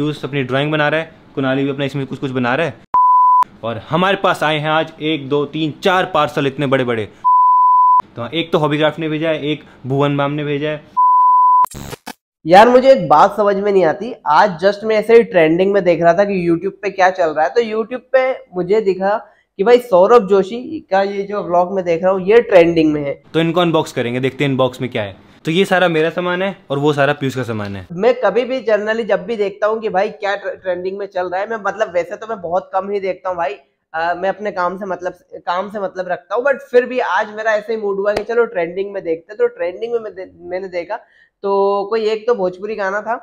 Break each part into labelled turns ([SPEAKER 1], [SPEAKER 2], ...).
[SPEAKER 1] पीयूष अपनी ड्राइंग बना रहा है कुनाली भी अपना इसमें कुछ कुछ बना रहा है और हमारे पास आए हैं आज एक दो तीन चार पार्सल इतने बड़े बड़े तो हाँ, एक तो हॉबीग्राफ ने भेजा है एक भुवन मैम ने भेजा है
[SPEAKER 2] यार मुझे एक बात समझ में नहीं आती आज जस्ट मैं ऐसे ही ट्रेंडिंग में देख रहा था कि यूट्यूब पे क्या चल रहा है तो यूट्यूब पे मुझे दिखा कि भाई सौरभ जोशी का ये जो व्लॉग में देख रहा हूँ ये ट्रेंडिंग में है
[SPEAKER 1] तो इनको अनबॉक्स करेंगे देखते हैं इनबॉक्स में क्या है तो ये सारा मेरा सामान है और वो सारा पीयूष का सामान है
[SPEAKER 2] मैं कभी भी जनरली जब भी देखता हूँ कि भाई क्या ट्रेंडिंग में चल रहा है मैं मतलब वैसे तो मैं बहुत कम ही देखता हूँ भाई आ, मैं अपने काम से मतलब काम से मतलब रखता हूँ बट फिर भी आज मेरा ऐसे ही मूड हुआ कि चलो ट्रेंडिंग में देखते तो ट्रेंडिंग में मैंने देखा तो कोई एक तो भोजपुरी गाना था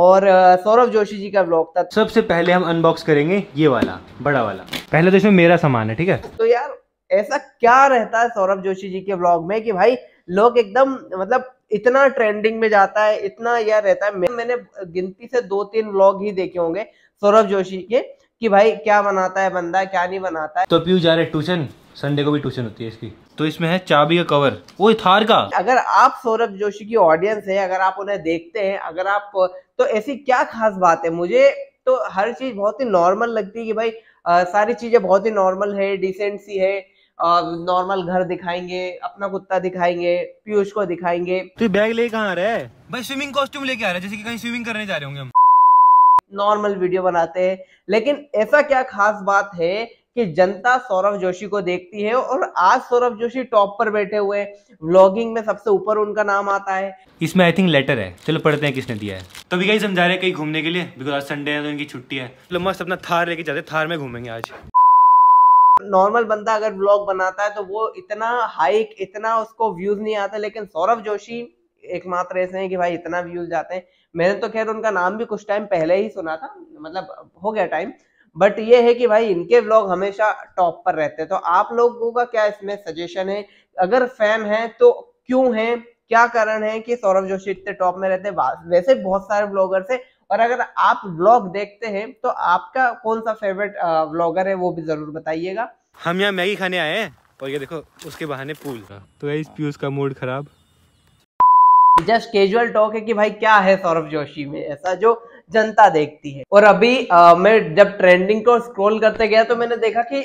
[SPEAKER 2] और सौरभ जोशी जी
[SPEAKER 1] का ब्लॉग था सबसे पहले हम अनबॉक्स करेंगे ये वाला बड़ा वाला पहले तो इसमें मेरा सामान है ठीक है
[SPEAKER 2] तो यार ऐसा क्या रहता है सौरभ जोशी जी के ब्लॉग में कि भाई लोग एकदम मतलब इतना ट्रेंडिंग में जाता है इतना यह रहता है मैंने गिनती से दो तीन व्लॉग ही देखे होंगे सौरभ जोशी के कि भाई क्या बनाता है बंदा क्या नहीं बनाता है तो
[SPEAKER 1] पी जा रहे ट्यूशन संडे को भी ट्यूशन होती है इसकी तो इसमें है चाबी का कवर वो थार का
[SPEAKER 2] अगर आप सौरभ जोशी की ऑडियंस है अगर आप उन्हें देखते हैं अगर आप तो ऐसी क्या खास बात है मुझे तो हर चीज बहुत ही नॉर्मल लगती है कि भाई आ, सारी चीजें बहुत ही नॉर्मल है डिसेंट सी है नॉर्मल घर दिखाएंगे अपना कुत्ता दिखाएंगे पीयूष को दिखाएंगे तो बैग लेके आ रहे है
[SPEAKER 1] भाई स्विमिंग कॉस्ट्यूम लेके आ रहे जैसे कि कहीं स्विमिंग करने जा रहे होंगे हम
[SPEAKER 2] नॉर्मल वीडियो बनाते हैं लेकिन ऐसा क्या खास बात है कि जनता सौरभ जोशी को देखती है और आज सौरभ जोशी टॉप पर बैठे हुए व्लॉगिंग में सबसे ऊपर उनका नाम आता है
[SPEAKER 1] इसमें आई थिंक लेटर है चलो पढ़ते हैं किसने दिया है तो भी कहीं समझा रहे हैं कहीं घूमने के लिए बिकॉज आज संडे है तो इनकी छुट्टी है मस्त अपना थार लेके जाते थार में घूमेंगे आज
[SPEAKER 2] नॉर्मल बंदा अगर ब्लॉग बनाता है तो वो इतना हाइक इतना उसको व्यूज नहीं आता लेकिन सौरभ जोशी एकमात्र ऐसे हैं कि भाई इतना व्यूज जाते हैं मैंने तो खैर उनका नाम भी कुछ टाइम पहले ही सुना था मतलब हो गया टाइम बट ये है कि भाई इनके व्लॉग हमेशा टॉप पर रहते हैं तो आप लोगों का क्या इसमें सजेशन है अगर फैन है तो क्यों है क्या कारण है कि सौरभ जोशी इतने टॉप में रहते हैं वैसे बहुत सारे ब्लॉगर्स हैं और अगर आप व्लॉग देखते हैं तो आपका कौन सा फेवरेट व्लॉगर है वो भी जरूर बताइएगा
[SPEAKER 1] हम यहाँ मैगी खाने आए हैं और ये देखो उसके बहाने पूल
[SPEAKER 2] तो इस पीयूष का मूड खराब जस्ट कैजुअल टॉक है कि भाई क्या है सौरभ जोशी में ऐसा जो जनता देखती है और अभी आ, मैं जब ट्रेंडिंग को स्क्रॉल करते गया तो मैंने देखा कि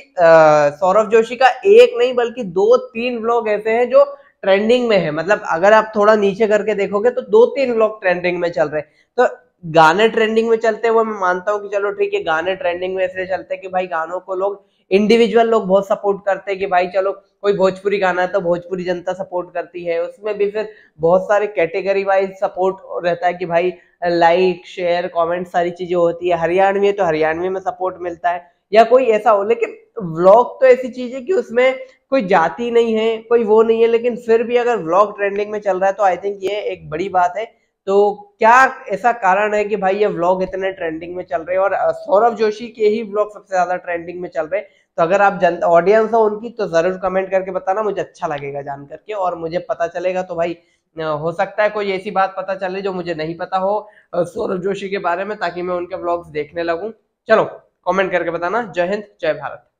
[SPEAKER 2] सौरभ जोशी का एक नहीं बल्कि दो तीन ब्लॉग ऐसे हैं जो ट्रेंडिंग में है मतलब अगर आप थोड़ा नीचे करके देखोगे तो दो तीन ब्लॉग ट्रेंडिंग में चल रहे तो गाने ट्रेंडिंग में चलते हैं वो मैं मानता हूँ कि चलो ठीक है गाने ट्रेंडिंग में ऐसे चलते हैं कि भाई गानों को लोग इंडिविजुअल लोग बहुत सपोर्ट करते हैं कि भाई चलो कोई भोजपुरी गाना है तो भोजपुरी जनता सपोर्ट करती है उसमें भी फिर बहुत सारे कैटेगरी वाइज सपोर्ट रहता है कि भाई लाइक शेयर कमेंट सारी चीजें होती है हरियाणवी है तो हरियाणवी में सपोर्ट मिलता है या कोई ऐसा हो लेकिन व्लॉग तो ऐसी चीज है कि उसमें कोई जाति नहीं है कोई वो नहीं है लेकिन फिर भी अगर व्लॉग ट्रेंडिंग में चल रहा है तो आई थिंक ये एक बड़ी बात है तो क्या ऐसा कारण है कि भाई ये व्लॉग इतने ट्रेंडिंग में चल रहे हैं और सौरभ जोशी के ही व्लॉग सबसे ज्यादा ट्रेंडिंग में चल रहे हैं तो अगर आप जन ऑडियंस हो उनकी तो जरूर कमेंट करके बताना मुझे अच्छा लगेगा जान करके और मुझे पता चलेगा तो भाई हो सकता है कोई ऐसी बात पता चले जो मुझे नहीं पता हो सौरभ जोशी के बारे में ताकि मैं उनके ब्लॉग्स देखने लगूं चलो कमेंट करके बताना जय हिंद जय भारत